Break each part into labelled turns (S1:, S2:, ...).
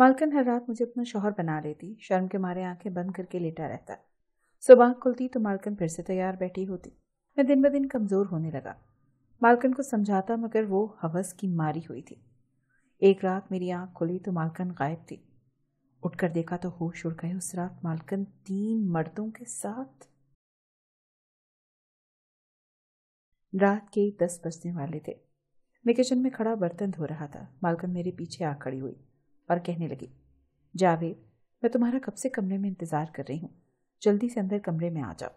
S1: मालकन हर रात मुझे अपना शोहर बना लेती शर्म के मारे आंखें बंद करके लेटा रहता सुबह खुलती तो मालकन फिर से तैयार बैठी होती मैं दिन ब दिन कमज़ोर होने लगा मालकन को समझाता मगर वो हवस की मारी हुई थी एक रात मेरी आंख खुली तो मालकन गायब थी उठकर देखा तो होश उड़ गए उस रात मालकन तीन मर्दों के साथ रात के दस बजने वाले थे मैं किचन में खड़ा बर्तन धो रहा था मालकन मेरे पीछे आ खड़ी हुई और कहने लगी जावेद मैं तुम्हारा कब से कमरे में इंतज़ार कर रही हूँ जल्दी से अंदर कमरे में आ जाओ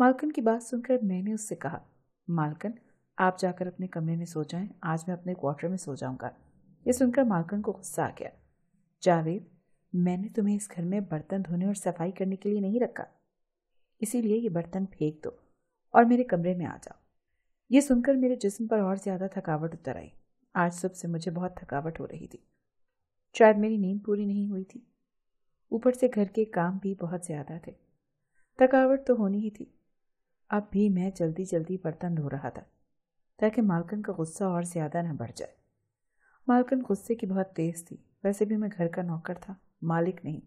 S1: मालकन की बात सुनकर मैंने उससे कहा मालकन आप जाकर अपने कमरे में सो जाएं आज मैं अपने क्वार्टर में सो जाऊंगा ये सुनकर मालकन को गुस्सा आ गया जावेद मैंने तुम्हें इस घर में बर्तन धोने और सफाई करने के लिए नहीं रखा इसीलिए ये बर्तन फेंक दो और मेरे कमरे में आ जाओ ये सुनकर मेरे जिस्म पर और ज़्यादा थकावट उतर आई आज सुबह से मुझे बहुत थकावट हो रही थी शायद मेरी नींद पूरी नहीं हुई थी ऊपर से घर के काम भी बहुत ज़्यादा थे थकावट तो होनी ही थी अब भी मैं जल्दी जल्दी बर्तन धो रहा था ताकि मालकन का गुस्सा और ज़्यादा न बढ़ जाए मालकन गुस्से की बहुत तेज़ थी वैसे भी मैं घर का नौकर था मालिक नहीं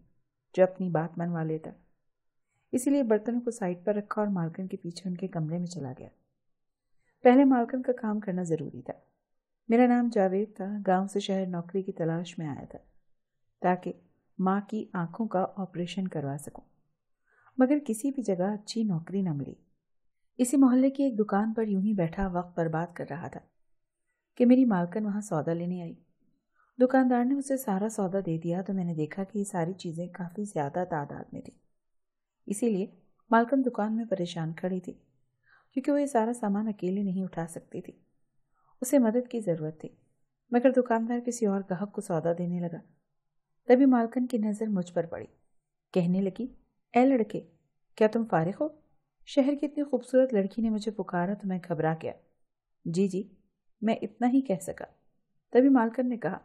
S1: जो अपनी बात मनवा लेता इसीलिए बर्तनों को साइड पर रखा और मालकन के पीछे उनके कमरे में चला गया पहले मालकन का काम करना ज़रूरी था मेरा नाम जावेद था गांव से शहर नौकरी की तलाश में आया था ताकि माँ की आंखों का ऑपरेशन करवा सकूं मगर किसी भी जगह अच्छी नौकरी न मिली इसी मोहल्ले की एक दुकान पर यूं ही बैठा वक्त बर्बाद कर रहा था कि मेरी मालकन वहाँ सौदा लेने आई दुकानदार ने उसे सारा सौदा दे दिया तो मैंने देखा कि ये सारी चीज़ें काफ़ी ज़्यादा तादाद में थी इसीलिए मालकन दुकान में परेशान खड़ी थी क्योंकि वो ये सारा सामान अकेले नहीं उठा सकती थी उसे मदद की ज़रूरत थी मगर दुकानदार किसी और गाहक को सौदा देने लगा तभी मालकन की नज़र मुझ पर पड़ी कहने लगी ए लड़के क्या तुम फारिग हो शहर की इतनी खूबसूरत लड़की ने मुझे पुकारा तो मैं घबरा गया जी जी मैं इतना ही कह सका तभी मालकन ने कहा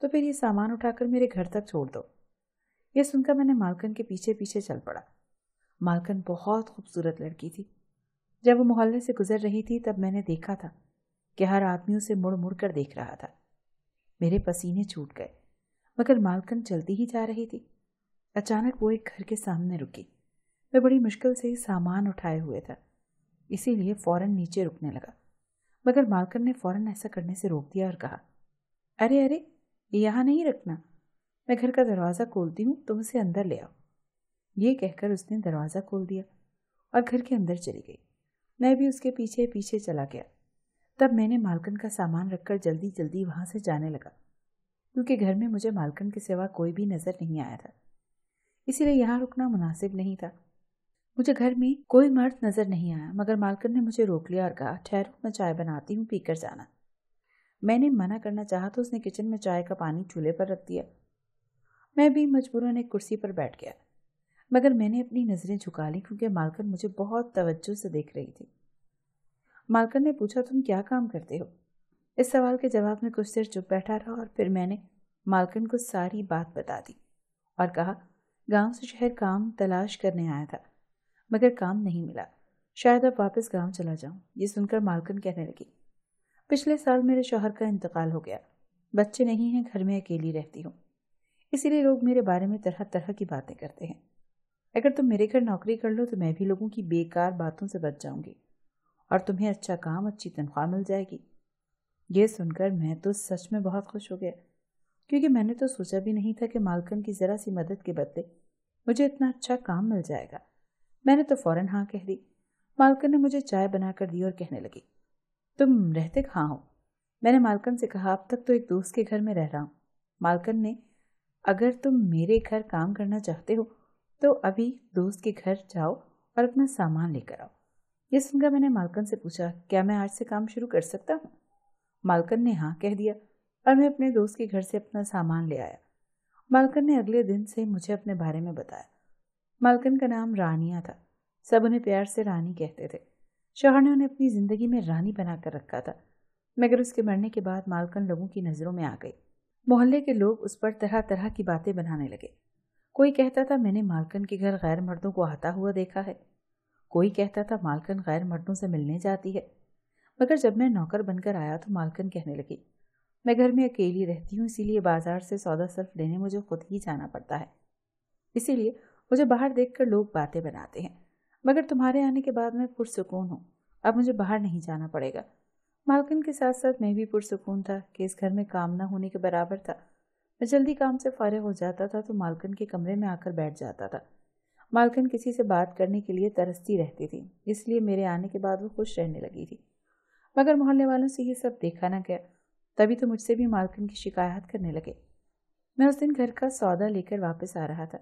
S1: तो फिर ये सामान उठाकर मेरे घर तक छोड़ दो यह सुनकर मैंने मालकन के पीछे पीछे चल पड़ा मालकन बहुत खूबसूरत लड़की थी जब वो मोहल्ले से गुजर रही थी तब मैंने देखा था कि हर आदमी उसे मुड़ मुड़ कर देख रहा था मेरे पसीने छूट गए मगर मालकन चलती ही जा रही थी अचानक वो एक घर के सामने रुकी मैं बड़ी मुश्किल से ही सामान उठाए हुए था इसीलिए फ़ौरन नीचे रुकने लगा मगर मालकन ने फ़ौरन ऐसा करने से रोक दिया और कहा अरे अरे ये यहाँ नहीं रखना मैं घर का दरवाज़ा खोलती हूँ तुम तो उसे अंदर ले आओ ये कहकर उसने दरवाज़ा खोल दिया और घर के अंदर चली गई मैं भी उसके पीछे पीछे चला गया तब मैंने मालकन का सामान रखकर जल्दी जल्दी वहाँ से जाने लगा क्योंकि घर में मुझे मालकन के सिवा कोई भी नज़र नहीं आया था इसीलिए यहाँ रुकना मुनासिब नहीं था मुझे घर में कोई मर्द नज़र नहीं आया मगर मालकन ने मुझे रोक लिया और कहा ठहरो मैं चाय बनाती हूँ पीकर जाना मैंने मना करना चाहा तो उसने किचन में चाय का पानी चूल्हे पर रख दिया मैं भी मजबूरन एक कुर्सी पर बैठ गया मगर मैंने अपनी नज़रें झुका ली क्योंकि मालकन मुझे बहुत तवज्जो से देख रही थी मालकन ने पूछा तुम क्या काम करते हो इस सवाल के जवाब में कुछ देर चुप बैठा रहा और फिर मैंने मालकन को सारी बात बता दी और कहा गांव से शहर काम तलाश करने आया था मगर काम नहीं मिला शायद अब वापस गांव चला जाऊं ये सुनकर मालकन कहने लगी पिछले साल मेरे शोहर का इंतकाल हो गया बच्चे नहीं हैं घर में अकेली रहती हूँ इसीलिए लोग मेरे बारे में तरह तरह की बातें करते हैं अगर तुम मेरे घर नौकरी कर लो तो मैं भी लोगों की बेकार बातों से बच जाऊंगी और तुम्हें अच्छा काम अच्छी तनख्वाह मिल जाएगी ये सुनकर मैं तो सच में बहुत खुश हो गया क्योंकि मैंने तो सोचा भी नहीं था कि मालकन की ज़रा सी मदद के बदले मुझे इतना अच्छा काम मिल जाएगा मैंने तो फ़ौरन हाँ कह दी मालकन ने मुझे चाय बनाकर दी और कहने लगी तुम रहते कहाँ हो मैंने मालकन से कहा अब तक तो एक दोस्त के घर में रह रहा हूँ मालकन ने अगर तुम मेरे घर काम करना चाहते हो तो अभी दोस्त के घर जाओ और अपना सामान लेकर आओ यह सुनकर मैंने मालकन से पूछा क्या मैं आज से काम शुरू कर सकता हूँ मालकन ने हाँ कह दिया और मैं अपने दोस्त के घर से अपना सामान ले आया मालकन ने अगले दिन से मुझे अपने बारे में बताया मालकन का नाम रानिया था सब उन्हें प्यार से रानी कहते थे शोहर ने उन्हें अपनी ज़िंदगी में रानी बनाकर रखा था मगर उसके मरने के बाद मालकन लोगों की नज़रों में आ गई मोहल्ले के लोग उस पर तरह तरह की बातें बनाने लगे कोई कहता था मैंने मालकन के घर गैर मर्दों को आता हुआ देखा है कोई कहता था मालकन गैर मर्दों से मिलने जाती है मगर जब मैं नौकर बनकर आया तो मालकन कहने लगी मैं घर में अकेली रहती हूँ इसीलिए बाजार से सौदा सर्फ लेने मुझे खुद ही जाना पड़ता है इसीलिए मुझे बाहर देखकर लोग बातें बनाते हैं मगर तुम्हारे आने के बाद मैं पुरसकून हूँ अब मुझे बाहर नहीं जाना पड़ेगा मालकन के साथ साथ मैं भी पुरसकून था कि इस घर में काम ना होने के बराबर था मैं जल्दी काम से फारिग हो जाता था तो मालकन के कमरे में आकर बैठ जाता था मालकन किसी से बात करने के लिए तरसती रहती थी इसलिए मेरे आने के बाद वो खुश रहने लगी थी मगर मोहल्ले वालों से ये सब देखा ना गया तभी तो मुझसे भी मालकन की शिकायत करने लगे मैं उस दिन घर का सौदा लेकर वापस आ रहा था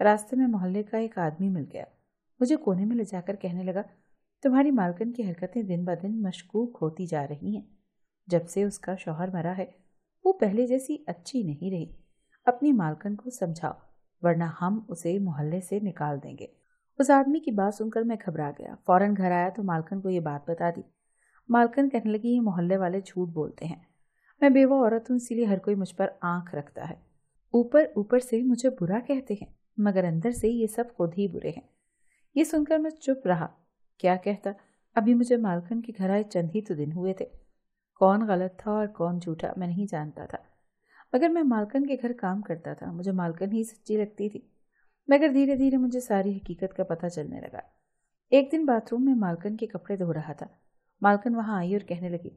S1: रास्ते में मोहल्ले का एक आदमी मिल गया मुझे कोने में ले जाकर कहने लगा तुम्हारी मालकन की हरकतें दिन ब दिन मशकूक होती जा रही हैं जब से उसका शौहर मरा है वो पहले जैसी अच्छी नहीं रही अपनी मालकन को समझाओ वरना हम उसे मोहल्ले से निकाल देंगे उस आदमी की बात सुनकर मैं घबरा गया फौरन घर आया तो मालकन को ये बात बता दी मालकन कहने लगी ये मोहल्ले वाले झूठ बोलते हैं मैं बेवा औरत हूँ इसीलिए हर कोई मुझ पर आंख रखता है ऊपर ऊपर से मुझे बुरा कहते हैं मगर अंदर से ये सब खुद ही बुरे हैं ये सुनकर मैं चुप रहा क्या कहता अभी मुझे मालकन के घर आए चंद ही तो दिन हुए थे कौन गलत था और कौन झूठा मैं नहीं जानता था मगर मैं मालकन के घर काम करता था मुझे मालकन ही सच्ची लगती थी मगर धीरे धीरे मुझे सारी हकीकत का पता चलने लगा एक दिन बाथरूम में मालकन के कपड़े धो रहा था मालकन वहाँ आई और कहने लगी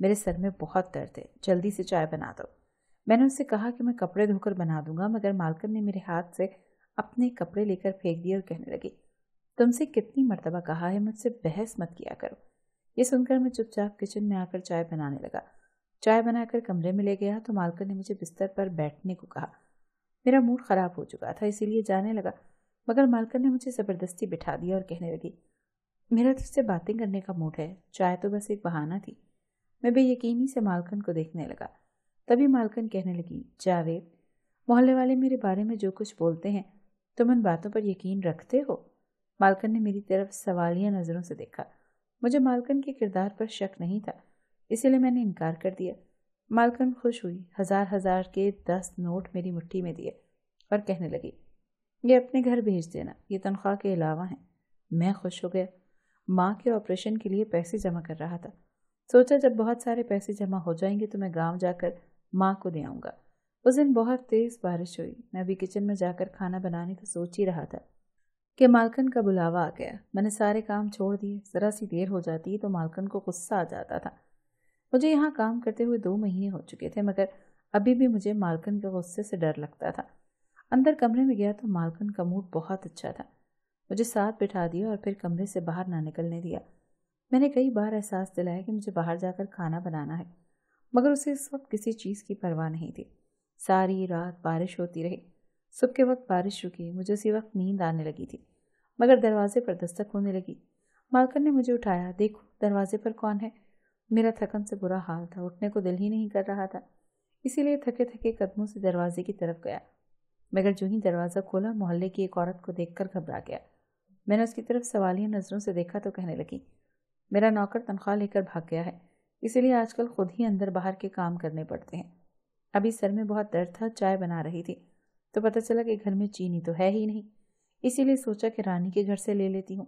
S1: मेरे सर में बहुत दर्द है जल्दी से चाय बना दो मैंने उससे कहा कि मैं कपड़े धोकर बना दूंगा मगर मालकन ने मेरे हाथ से अपने कपड़े लेकर फेंक दिए और कहने लगी तुमसे कितनी मरतबा कहा है मुझसे बहस मत किया करो ये सुनकर मैं चुपचाप किचन में आकर चाय बनाने लगा चाय बनाकर कमरे में ले गया तो मालकन ने मुझे बिस्तर पर बैठने को कहा मेरा मूड ख़राब हो चुका था इसीलिए जाने लगा मगर मालकन ने मुझे ज़बरदस्ती बिठा दिया और कहने लगी मेरा तुझसे बातें करने का मूड है चाय तो बस एक बहाना थी मैं बेयकीनी से मालकन को देखने लगा तभी मालकन कहने लगी जावेद मोहल्ले वाले मेरे बारे में जो कुछ बोलते हैं तुम उन बातों पर यकीन रखते हो मालकन ने मेरी तरफ सवालिया नज़रों से देखा मुझे मालकन के किरदार पर शक नहीं था इसीलिए मैंने इनकार कर दिया मालकन खुश हुई हजार हजार के दस नोट मेरी मुट्ठी में दिए और कहने लगी ये अपने घर भेज देना ये तनख्वाह के अलावा हैं मैं खुश हो गया माँ के ऑपरेशन के लिए पैसे जमा कर रहा था सोचा जब बहुत सारे पैसे जमा हो जाएंगे तो मैं गांव जाकर माँ को दे आऊँगा उस दिन बहुत तेज़ बारिश हुई मैं अभी किचन में जाकर खाना बनाने का सोच ही रहा था कि मालकन का बुलावा आ गया मैंने सारे काम छोड़ दिए ज़रा सी देर हो जाती तो मालकन को गुस्सा आ जाता था मुझे यहाँ काम करते हुए दो महीने हो चुके थे मगर अभी भी मुझे मालकन के गुस्से से डर लगता था अंदर कमरे में गया तो मालकन का मूड बहुत अच्छा था मुझे साथ बिठा दिया और फिर कमरे से बाहर ना निकलने दिया मैंने कई बार एहसास दिलाया कि मुझे बाहर जाकर खाना बनाना है मगर उसे इस वक्त किसी चीज़ की परवाह नहीं थी सारी रात बारिश होती रही सुबह के वक्त बारिश रुकी मुझे उसी वक्त नींद आने लगी थी मगर दरवाजे पर दस्तक होने लगी मालकन ने मुझे उठाया देखो दरवाजे पर कौन है मेरा थकन से बुरा हाल था उठने को दिल ही नहीं कर रहा था इसीलिए थके थके कदमों से दरवाजे की तरफ गया मगर जो ही दरवाज़ा खोला मोहल्ले की एक औरत को देखकर घबरा गया मैंने उसकी तरफ सवालिया नज़रों से देखा तो कहने लगी मेरा नौकर तनख्वाह लेकर भाग गया है इसीलिए आजकल खुद ही अंदर बाहर के काम करने पड़ते हैं अभी सर में बहुत दर्द था चाय बना रही थी तो पता चला कि घर में चीनी तो है ही नहीं इसीलिए सोचा कि रानी के घर से ले लेती हूँ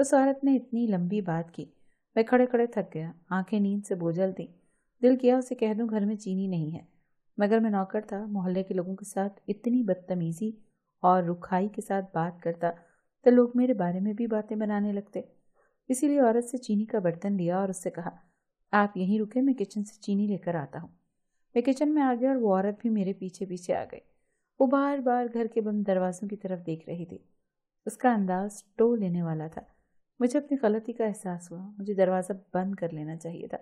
S1: उस औरत ने इतनी लंबी बात की मैं खड़े खड़े थक गया आंखें नींद से बोझल थी दिल किया उसे कह दूं घर में चीनी नहीं है मगर मैं नौकर था मोहल्ले के लोगों के साथ इतनी बदतमीज़ी और रुखाई के साथ बात करता तो लोग मेरे बारे में भी बातें बनाने लगते इसीलिए औरत से चीनी का बर्तन लिया और उससे कहा आप यहीं रुके मैं किचन से चीनी लेकर आता हूँ मैं किचन में आ गया और वो औरत भी मेरे पीछे पीछे आ गई वो बार बार घर के बंद दरवाज़ों की तरफ देख रही थी उसका अंदाज टो लेने वाला था मुझे अपनी गलती का एहसास हुआ मुझे दरवाज़ा बंद कर लेना चाहिए था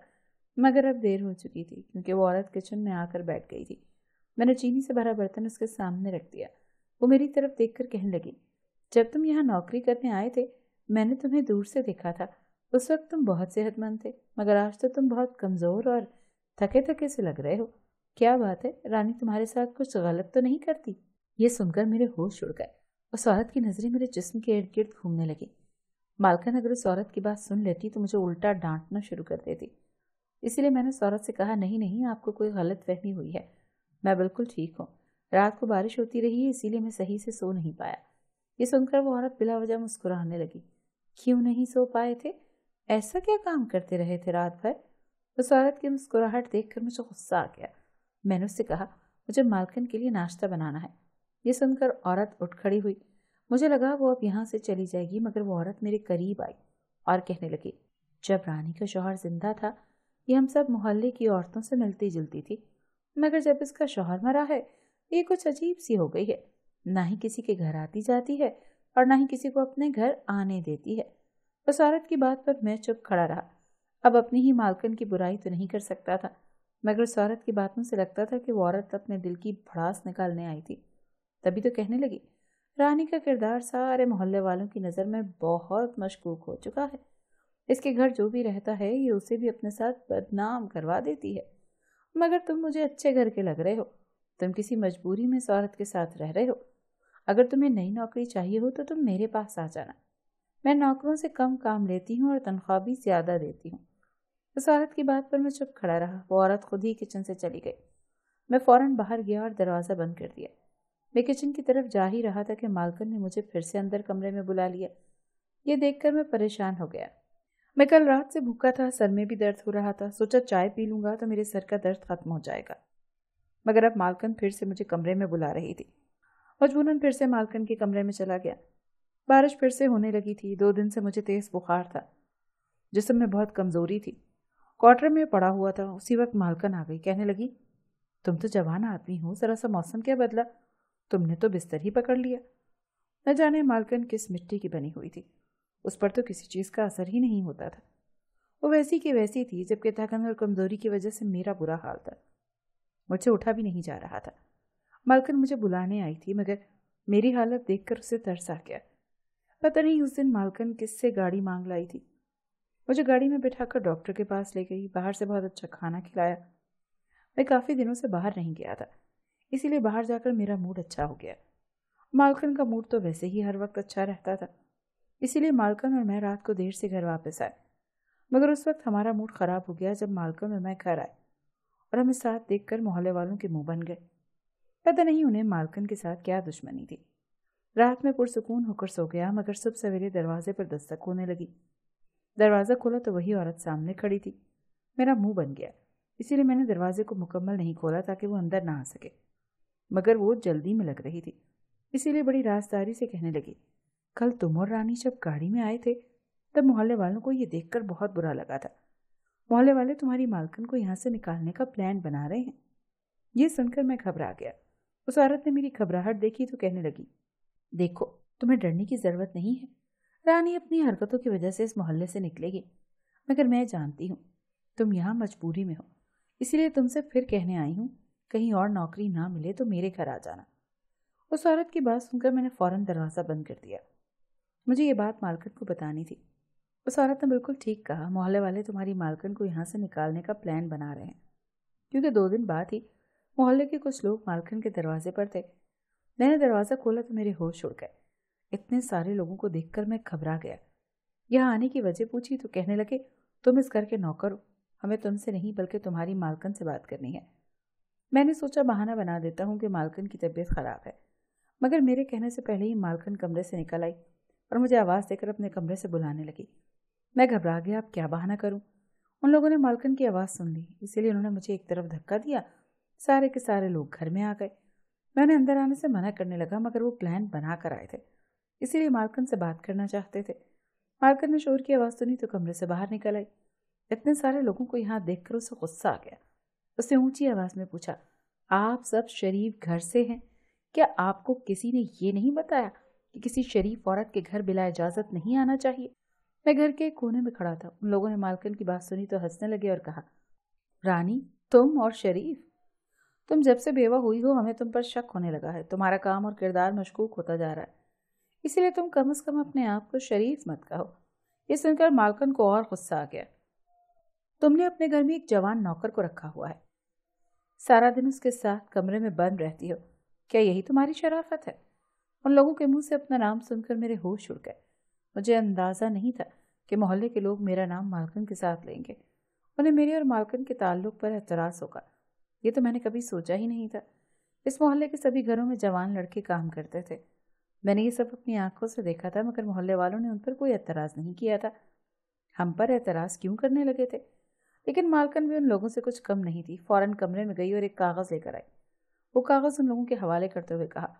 S1: मगर अब देर हो चुकी थी क्योंकि वो औरत किचन में आकर बैठ गई थी मैंने चीनी से भरा बर्तन उसके सामने रख दिया वो मेरी तरफ देख कर कहने लगी जब तुम यहाँ नौकरी करने आए थे मैंने तुम्हें दूर से देखा था उस वक्त तुम बहुत सेहतमंद थे मगर आज तो तुम बहुत कमज़ोर और थके थके से लग रहे हो क्या बात है रानी तुम्हारे साथ कुछ गलत तो नहीं करती ये सुनकर मेरे होश उड़ गए उस औरत की नज़रें मेरे जिस्म के इर्द गिर्द घूमने लगी मालकन अगर उस औरत की बात सुन लेती तो मुझे उल्टा डांटना शुरू कर देती इसीलिए मैंने उस औरत से कहा नहीं नहीं आपको कोई गलत फहमी हुई है मैं बिल्कुल ठीक हूँ रात को बारिश होती रही है इसीलिए मैं सही से सो नहीं पाया ये सुनकर वो औरत बिला वजह मुस्कुराने लगी क्यों नहीं सो पाए थे ऐसा क्या काम करते रहे थे रात भर उस तो औरत की मुस्कुराहट देखकर मुझे गुस्सा आ गया मैंने उससे कहा मुझे मालकन के लिए नाश्ता बनाना है ये सुनकर औरत उठ खड़ी हुई मुझे लगा वो अब यहाँ से चली जाएगी मगर वो औरत मेरे करीब आई और कहने लगी जब रानी का शोहर जिंदा था ये हम सब मोहल्ले की औरतों से मिलती जुलती थी मगर जब इसका शोहर मरा है ये कुछ अजीब सी हो गई है ना ही किसी के घर आती जाती है और ना ही किसी को अपने घर आने देती है उस औरत की बात पर मैं चुप खड़ा रहा अब अपनी ही मालकन की बुराई तो नहीं कर सकता था मगर उस औरत की बातों से लगता था कि वो औरत अपने दिल की भड़ास निकालने आई थी तभी तो कहने लगी रानी का किरदार सारे मोहल्ले वालों की नज़र में बहुत मशकूक हो चुका है इसके घर जो भी रहता है ये उसे भी अपने साथ बदनाम करवा देती है मगर तुम मुझे अच्छे घर के लग रहे हो तुम किसी मजबूरी में सौरत के साथ रह रहे हो अगर तुम्हें नई नौकरी चाहिए हो तो तुम मेरे पास आ जाना मैं नौकरों से कम काम लेती हूँ और तनख्वाह भी ज़्यादा देती हूँ उस औरत की बात पर मैं चुप खड़ा रहा वो औरत खुद ही किचन से चली गई मैं फ़ौरन बाहर गया और दरवाज़ा बंद कर दिया मैं किचन की तरफ जा ही रहा था कि मालकन ने मुझे फिर से अंदर कमरे में बुला लिया ये देखकर मैं परेशान हो गया मैं कल रात से भूखा था सर में भी दर्द हो रहा था सोचा चाय पी लूँगा तो मेरे सर का दर्द खत्म हो जाएगा मगर अब मालकन फिर से मुझे कमरे में बुला रही थी मजबूरन फिर से मालकन के कमरे में चला गया बारिश फिर से होने लगी थी दो दिन से मुझे तेज़ बुखार था जिसम में बहुत कमज़ोरी थी क्वार्टर में पड़ा हुआ था उसी वक्त मालकन आ गई कहने लगी तुम तो जवान आदमी हो ज़रा सा मौसम क्या बदला तुमने तो बिस्तर ही पकड़ लिया न जाने मालकन किस मिट्टी की बनी हुई थी उस पर तो किसी चीज़ का असर ही नहीं होता था वो वैसी की वैसी थी जबकि थकन और कमजोरी की वजह से मेरा बुरा हाल था मुझे उठा भी नहीं जा रहा था मालकन मुझे बुलाने आई थी मगर मेरी हालत देखकर उसे तरस आ गया पता नहीं उस दिन मालकन किससे गाड़ी मांग लाई थी मुझे गाड़ी में बिठाकर डॉक्टर के पास ले गई बाहर से बहुत अच्छा खाना खिलाया मैं काफ़ी दिनों से बाहर नहीं गया था इसीलिए बाहर जाकर मेरा मूड अच्छा हो गया मालकन का मूड तो वैसे ही हर वक्त अच्छा रहता था इसीलिए मालकन और मैं रात को देर से घर वापस आए मगर उस वक्त हमारा मूड ख़राब हो गया जब मालकन और मैं घर आए और हमें साथ देखकर मोहल्ले वालों के मुंह बन गए पता नहीं उन्हें मालकन के साथ क्या दुश्मनी थी रात में पुरसकून होकर सो गया मगर सुबह सवेरे दरवाजे पर दस्तक होने लगी दरवाज़ा खोला तो वही औरत सामने खड़ी थी मेरा मुंह बन गया इसीलिए मैंने दरवाजे को मुकम्मल नहीं खोला ताकि वो अंदर ना आ सके मगर वो जल्दी में लग रही थी इसीलिए बड़ी राजदारी से कहने लगी कल तुम और रानी जब गाड़ी में आए थे तब मोहल्ले वालों को ये देखकर बहुत बुरा लगा था मोहल्ले वाले तुम्हारी मालकन को यहाँ से निकालने का प्लान बना रहे हैं ये सुनकर मैं घबरा गया उस औरत ने मेरी घबराहट देखी तो कहने लगी देखो तुम्हें डरने की ज़रूरत नहीं है रानी अपनी हरकतों की वजह से इस मोहल्ले से निकलेगी मगर मैं जानती हूँ तुम यहाँ मजबूरी में हो इसीलिए तुमसे फिर कहने आई हूँ कहीं और नौकरी ना मिले तो मेरे घर आ जाना उस औरत की बात सुनकर मैंने फ़ौरन दरवाज़ा बंद कर दिया मुझे ये बात मालकन को बतानी थी उस औरत ने बिल्कुल ठीक कहा मोहल्ले वाले तुम्हारी मालकन को यहाँ से निकालने का प्लान बना रहे हैं क्योंकि दो दिन बाद ही मोहल्ले के कुछ लोग मालकन के दरवाजे पर थे मैंने दरवाज़ा खोला तो मेरे होश उड़ गए इतने सारे लोगों को देखकर मैं घबरा गया यहाँ आने की वजह पूछी तो कहने लगे तुम इस घर के नौकर हो हमें तुमसे नहीं बल्कि तुम्हारी मालकन से बात करनी है मैंने सोचा बहाना बना देता हूँ कि मालकन की तबीयत ख़राब है मगर मेरे कहने से पहले ही मालकन कमरे से निकल आई और मुझे आवाज़ देकर अपने कमरे से बुलाने लगी मैं घबरा गया अब क्या बहाना करूँ उन लोगों ने मालकन की आवाज़ सुन ली इसीलिए उन्होंने मुझे एक तरफ धक्का दिया सारे के सारे लोग घर में आ गए मैंने अंदर आने से मना करने लगा मगर वो प्लान बना कर आए थे इसीलिए मालकन से बात करना चाहते थे मालकन ने शोर की आवाज़ सुनी तो कमरे से बाहर निकल आई इतने सारे लोगों को यहाँ देख कर उसे गुस्सा आ गया उसने ऊंची आवाज में पूछा आप सब शरीफ घर से हैं क्या आपको किसी ने ये नहीं बताया कि किसी शरीफ औरत के घर बिला इजाजत नहीं आना चाहिए मैं घर के कोने में खड़ा था उन लोगों ने मालकन की बात सुनी तो हंसने लगे और कहा रानी तुम और शरीफ तुम जब से बेवा हुई हो हमें तुम पर शक होने लगा है तुम्हारा काम और किरदार मशकूक होता जा रहा है इसीलिए तुम कम अज कम अपने आप को शरीफ मत कहो ये सुनकर मालकन को और गुस्सा आ गया तुमने अपने घर में एक जवान नौकर को रखा हुआ है सारा दिन उसके साथ कमरे में बंद रहती हो क्या यही तुम्हारी शराफत है उन लोगों के मुंह से अपना नाम सुनकर मेरे होश उड़ गए मुझे अंदाज़ा नहीं था कि मोहल्ले के लोग मेरा नाम मालकन के साथ लेंगे उन्हें मेरे और मालकन के ताल्लुक पर एतराज़ होगा ये तो मैंने कभी सोचा ही नहीं था इस मोहल्ले के सभी घरों में जवान लड़के काम करते थे मैंने ये सब अपनी आंखों से देखा था मगर मोहल्ले वालों ने उन पर कोई एतराज़ नहीं किया था हम पर एतराज़ क्यों करने लगे थे लेकिन मालकन भी उन लोगों से कुछ कम नहीं थी फौरन कमरे में गई और एक कागज़ लेकर आई वो कागज़ उन लोगों के हवाले करते हुए कहा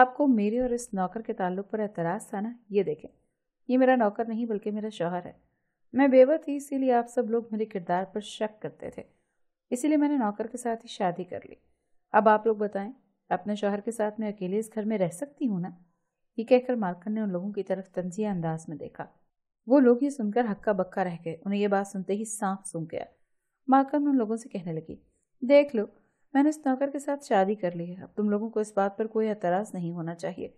S1: आपको मेरे और इस नौकर के ताल्लुक पर एतराज़ था ना ये देखें ये मेरा नौकर नहीं बल्कि मेरा शौहर है मैं बेवर थी इसीलिए आप सब लोग मेरे किरदार पर शक करते थे इसीलिए मैंने नौकर के साथ ही शादी कर ली अब आप लोग बताएं अपने शौहर के साथ मैं अकेले इस घर में रह सकती हूँ ना ये कहकर मालकन ने उन लोगों की तरफ तंजिया अंदाज में देखा वो लोग ये सुनकर हक्का बक्का रह गए उन्हें यह बात सुनते ही सांप सूं गया मार्कम उन लोगों से कहने लगी देख लो मैंने उस नौकर के साथ शादी कर ली है अब तुम लोगों को इस बात पर कोई एतराज़ नहीं होना चाहिए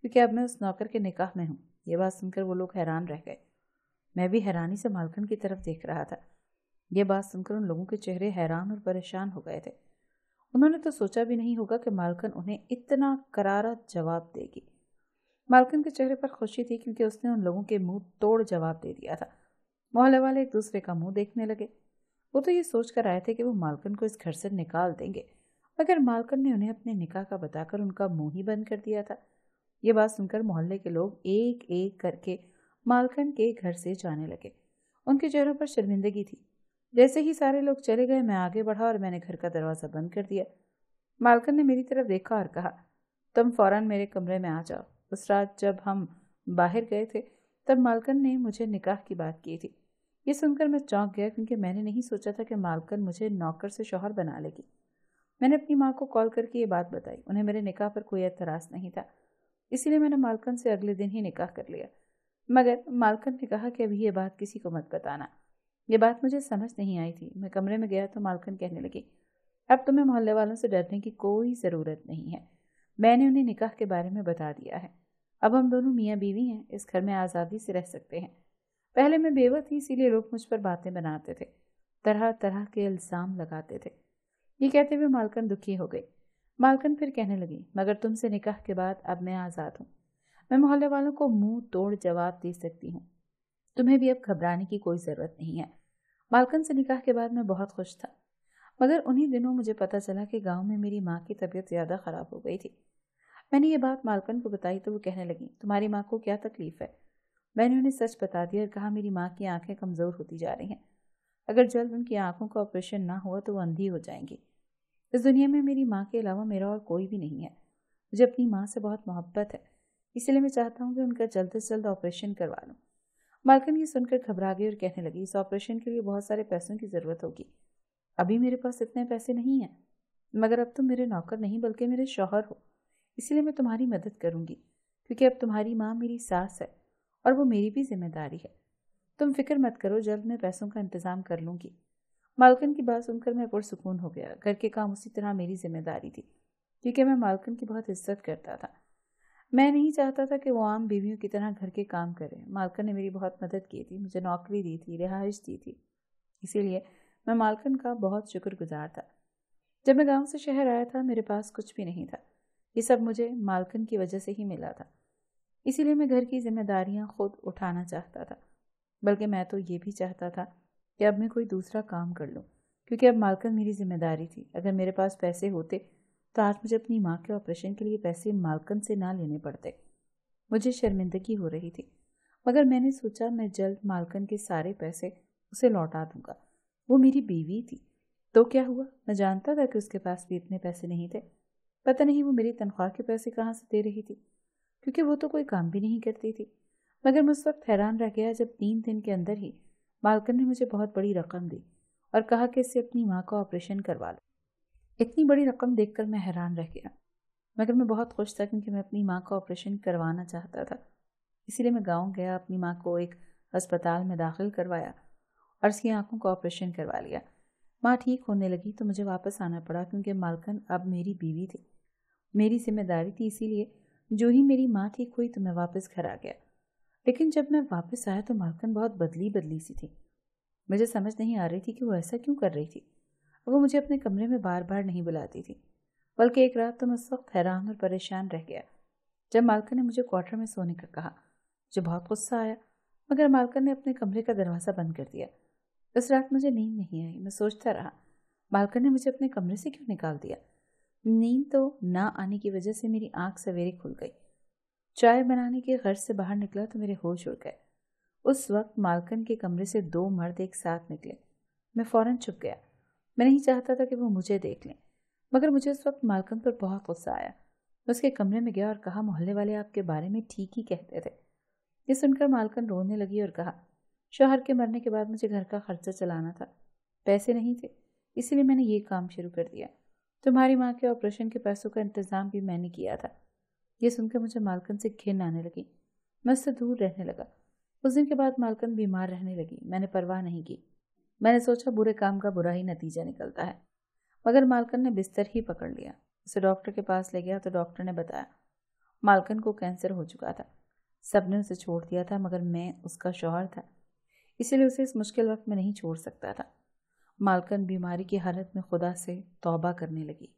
S1: क्योंकि अब मैं उस नौकर के निकाह में हूँ यह बात सुनकर वो लोग हैरान रह गए मैं भी हैरानी से मालकन की तरफ देख रहा था यह बात सुनकर उन लोगों के चेहरे हैरान और परेशान हो गए थे उन्होंने तो सोचा भी नहीं होगा कि मालकन उन्हें इतना करारा जवाब देगी मालकिन के चेहरे पर खुशी थी क्योंकि उसने उन लोगों के मुंह तोड़ जवाब दे दिया था मोहल्ले वाले एक दूसरे का मुंह देखने लगे वो तो ये सोच कर आए थे कि वो मालकन को इस घर से निकाल देंगे मगर मालकन ने उन्हें अपने निकाह का बताकर उनका मुंह ही बंद कर दिया था ये बात सुनकर मोहल्ले के लोग एक एक करके मालकन के घर से जाने लगे उनके चेहरों पर शर्मिंदगी थी जैसे ही सारे लोग चले गए मैं आगे बढ़ा और मैंने घर का दरवाज़ा बंद कर दिया मालकन ने मेरी तरफ देखा और कहा तुम फौरन मेरे कमरे में आ जाओ उस रात जब हम बाहर गए थे तब मालकन ने मुझे निकाह की बात की थी ये सुनकर मैं चौंक गया क्योंकि मैंने नहीं सोचा था कि मालकन मुझे नौकर से शोहर बना लेगी मैंने अपनी माँ को कॉल करके ये बात बताई उन्हें मेरे निकाह पर कोई एतराज़ नहीं था इसीलिए मैंने मालकन से अगले दिन ही निकाह कर लिया मगर मालकन ने कहा कि अभी ये बात किसी को मत बताना ये बात मुझे समझ नहीं आई थी मैं कमरे में गया तो मालकन कहने लगी अब तुम्हें मोहल्ले वालों से डरने की कोई ज़रूरत नहीं है मैंने उन्हें निकाह के बारे में बता दिया है अब हम दोनों मियाँ बीवी हैं इस घर में आज़ादी से रह सकते हैं पहले मैं बेवत थी इसीलिए लोग मुझ पर बातें बनाते थे तरह तरह के इल्ज़ाम लगाते थे ये कहते हुए मालकन दुखी हो गई मालकन फिर कहने लगी मगर तुमसे निकाह के बाद अब मैं आज़ाद हूँ मैं मोहल्ले वालों को मुंह तोड़ जवाब दे सकती हूँ तुम्हें भी अब घबराने की कोई ज़रूरत नहीं है मालकन से निकाह के बाद मैं बहुत खुश था मगर उन्हीं दिनों मुझे पता चला कि गांव में मेरी माँ की तबीयत ज़्यादा ख़राब हो गई थी मैंने ये बात मालकन को बताई तो वो कहने लगी तुम्हारी माँ को क्या तकलीफ है मैंने उन्हें सच बता दिया और कहा मेरी माँ की आंखें कमज़ोर होती जा रही हैं अगर जल्द उनकी आंखों का ऑपरेशन ना हुआ तो वो अंधी हो जाएंगी इस दुनिया में मेरी माँ के अलावा मेरा और कोई भी नहीं है मुझे अपनी माँ से बहुत मोहब्बत है इसलिए मैं चाहता हूँ कि उनका जल्द से जल्द ऑपरेशन करवा लूँ मालकन ये सुनकर घबरा गई और कहने लगी इस ऑपरेशन के लिए बहुत सारे पैसों की ज़रूरत होगी अभी मेरे पास इतने पैसे नहीं हैं मगर अब तुम तो मेरे नौकर नहीं बल्कि मेरे शौहर हो इसलिए मैं तुम्हारी मदद करूंगी क्योंकि अब तुम्हारी माँ मेरी सास है और वो मेरी भी जिम्मेदारी है तुम फिक्र मत करो जल्द मैं पैसों का इंतज़ाम कर लूँगी मालकन की बात सुनकर मैं पुरसकून हो गया घर के काम उसी तरह मेरी जिम्मेदारी थी क्योंकि मैं मालकन की बहुत इज्जत करता था मैं नहीं चाहता था कि वो आम बीवियों की तरह घर के काम करें मालकन ने मेरी बहुत मदद की थी मुझे नौकरी दी थी रिहाइश दी थी इसीलिए मैं मालकन का बहुत शुक्रगुजार था जब मैं गांव से शहर आया था मेरे पास कुछ भी नहीं था ये सब मुझे मालकन की वजह से ही मिला था इसीलिए मैं घर की जिम्मेदारियां खुद उठाना चाहता था बल्कि मैं तो ये भी चाहता था कि अब मैं कोई दूसरा काम कर लूँ क्योंकि अब मालकन मेरी जिम्मेदारी थी अगर मेरे पास पैसे होते तो आज मुझे अपनी माँ के ऑपरेशन के लिए पैसे मालकन से ना लेने पड़ते मुझे शर्मिंदगी हो रही थी मगर मैंने सोचा मैं जल्द मालकन के सारे पैसे उसे लौटा दूंगा वो मेरी बीवी थी तो क्या हुआ मैं जानता था कि उसके पास भी इतने पैसे नहीं थे पता नहीं वो मेरी तनख्वाह के पैसे कहाँ से दे रही थी क्योंकि वो तो कोई काम भी नहीं करती थी मगर मैं उस वक्त हैरान रह गया जब तीन दिन के अंदर ही मालकन ने मुझे बहुत बड़ी रकम दी और कहा कि इससे अपनी माँ का ऑपरेशन करवा लो इतनी बड़ी रकम देखकर मैं हैरान रह गया मगर मैं बहुत खुश था क्योंकि मैं अपनी माँ का ऑपरेशन करवाना चाहता था इसीलिए मैं गांव गया अपनी माँ को एक अस्पताल में दाखिल करवाया और उसकी आंखों का ऑपरेशन करवा लिया माँ ठीक होने लगी तो मुझे वापस आना पड़ा क्योंकि मालकन अब मेरी बीवी थी मेरी जिम्मेदारी थी इसीलिए जो ही मेरी माँ ठीक हुई तो मैं वापस घर आ गया लेकिन जब मैं वापस आया तो मालकन बहुत बदली बदली सी थी मुझे समझ नहीं आ रही थी कि वो ऐसा क्यों कर रही थी वो मुझे अपने कमरे में बार बार नहीं बुलाती थी बल्कि एक रात तो मैं उस वक्त हैरान और परेशान रह गया जब मालकन ने मुझे क्वार्टर में सोने का कहा मुझे बहुत गुस्सा आया मगर मालकन ने अपने कमरे का दरवाज़ा बंद कर दिया उस रात मुझे नींद नहीं आई मैं सोचता रहा मालकन ने मुझे अपने कमरे से क्यों निकाल दिया नींद तो ना आने की वजह से मेरी आंख सवेरे खुल गई चाय बनाने के घर से बाहर निकला तो मेरे होश उड़ गए उस वक्त मालकन के कमरे से दो मर्द एक साथ निकले मैं फौरन छुप गया मैं नहीं चाहता था कि वो मुझे देख लें मगर मुझे उस वक्त मालकन पर बहुत गुस्सा आया मैं उसके कमरे में गया और कहा मोहल्ले वाले आपके बारे में ठीक ही कहते थे ये सुनकर मालकन रोने लगी और कहा शोहर के मरने के बाद मुझे घर का खर्चा चलाना था पैसे नहीं थे इसीलिए मैंने ये काम शुरू कर दिया तुम्हारी माँ के ऑपरेशन के पैसों का इंतज़ाम भी मैंने किया था ये सुनकर मुझे मालकन से घिन आने लगी मैं उससे दूर रहने लगा उस दिन के बाद मालकन बीमार रहने लगी मैंने परवाह नहीं की मैंने सोचा बुरे काम का बुरा ही नतीजा निकलता है मगर मालकन ने बिस्तर ही पकड़ लिया उसे डॉक्टर के पास ले गया तो डॉक्टर ने बताया मालकन को कैंसर हो चुका था सब ने उसे छोड़ दिया था मगर मैं उसका शौहर था इसीलिए उसे इस मुश्किल वक्त में नहीं छोड़ सकता था मालकन बीमारी की हालत में खुदा से तौबा करने लगी